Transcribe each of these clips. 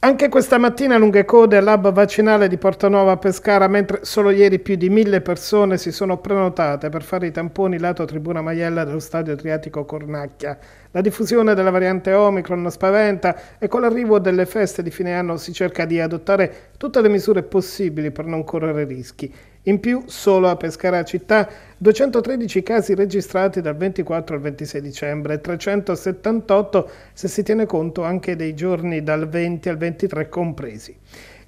Anche questa mattina lunghe code al lab vaccinale di Portanova a Pescara, mentre solo ieri più di mille persone si sono prenotate per fare i tamponi lato Tribuna Maiella dello stadio Adriatico Cornacchia. La diffusione della variante Omicron spaventa e con l'arrivo delle feste di fine anno si cerca di adottare tutte le misure possibili per non correre rischi. In più, solo a Pescara città, 213 casi registrati dal 24 al 26 dicembre, 378 se si tiene conto anche dei giorni dal 20 al 23 compresi.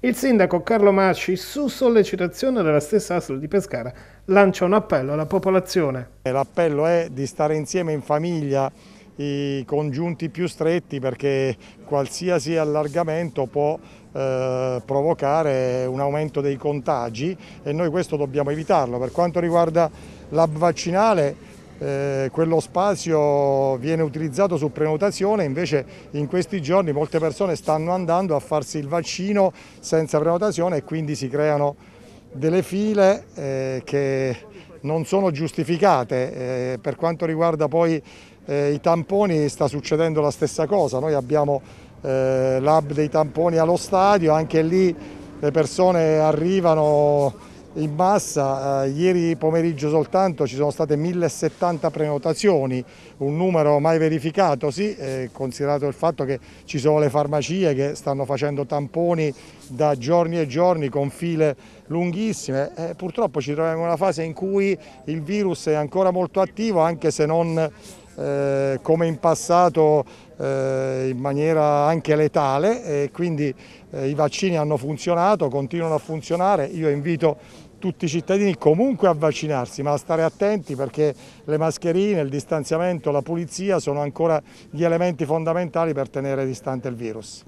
Il sindaco Carlo Masci, su sollecitazione della stessa ASL di Pescara, lancia un appello alla popolazione. L'appello è di stare insieme in famiglia, i congiunti più stretti perché qualsiasi allargamento può eh, provocare un aumento dei contagi e noi questo dobbiamo evitarlo. Per quanto riguarda l'hub vaccinale, eh, quello spazio viene utilizzato su prenotazione, invece in questi giorni molte persone stanno andando a farsi il vaccino senza prenotazione e quindi si creano delle file eh, che non sono giustificate. Eh, per quanto riguarda poi eh, i tamponi sta succedendo la stessa cosa, noi abbiamo eh, l'hub dei tamponi allo stadio, anche lì le persone arrivano in massa, eh, ieri pomeriggio soltanto ci sono state 1070 prenotazioni, un numero mai verificato, sì, eh, considerato il fatto che ci sono le farmacie che stanno facendo tamponi da giorni e giorni con file lunghissime, eh, purtroppo ci troviamo in una fase in cui il virus è ancora molto attivo anche se non eh, come in passato eh, in maniera anche letale e quindi eh, i vaccini hanno funzionato, continuano a funzionare. Io invito tutti i cittadini comunque a vaccinarsi, ma a stare attenti perché le mascherine, il distanziamento, la pulizia sono ancora gli elementi fondamentali per tenere distante il virus.